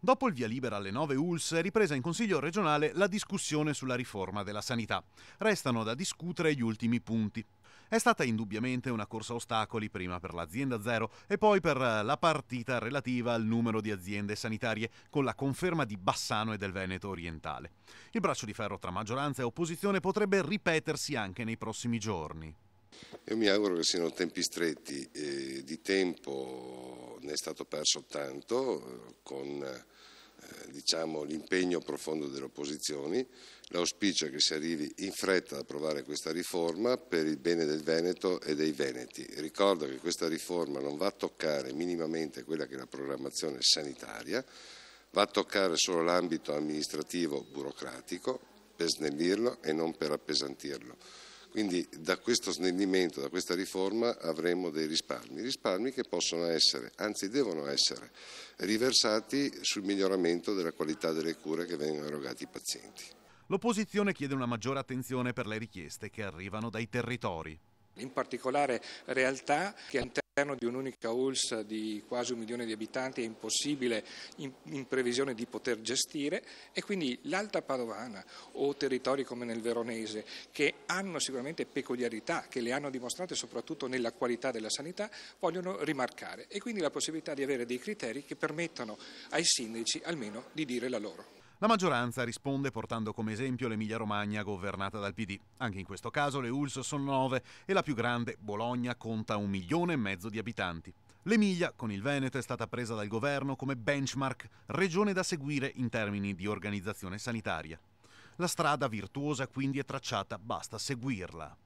Dopo il via libera alle 9 ULS è ripresa in Consiglio regionale la discussione sulla riforma della sanità. Restano da discutere gli ultimi punti. È stata indubbiamente una corsa a ostacoli prima per l'azienda zero e poi per la partita relativa al numero di aziende sanitarie con la conferma di Bassano e del Veneto orientale. Il braccio di ferro tra maggioranza e opposizione potrebbe ripetersi anche nei prossimi giorni. Io mi auguro che siano tempi stretti eh, di tempo ne è stato perso tanto eh, con eh, diciamo, l'impegno profondo delle opposizioni. L'auspicio è che si arrivi in fretta ad approvare questa riforma per il bene del Veneto e dei Veneti. Ricordo che questa riforma non va a toccare minimamente quella che è la programmazione sanitaria, va a toccare solo l'ambito amministrativo burocratico per snellirlo e non per appesantirlo. Quindi da questo snellimento, da questa riforma avremo dei risparmi, risparmi che possono essere, anzi devono essere, riversati sul miglioramento della qualità delle cure che vengono erogate ai pazienti. L'opposizione chiede una maggiore attenzione per le richieste che arrivano dai territori in particolare realtà che All'interno di un'unica ULS di quasi un milione di abitanti è impossibile in, in previsione di poter gestire e quindi l'Alta Padovana o territori come nel Veronese che hanno sicuramente peculiarità, che le hanno dimostrate soprattutto nella qualità della sanità, vogliono rimarcare e quindi la possibilità di avere dei criteri che permettano ai sindaci almeno di dire la loro. La maggioranza risponde portando come esempio l'Emilia-Romagna governata dal PD. Anche in questo caso le ULS sono nove e la più grande, Bologna, conta un milione e mezzo di abitanti. L'Emilia, con il Veneto, è stata presa dal governo come benchmark, regione da seguire in termini di organizzazione sanitaria. La strada virtuosa quindi è tracciata, basta seguirla.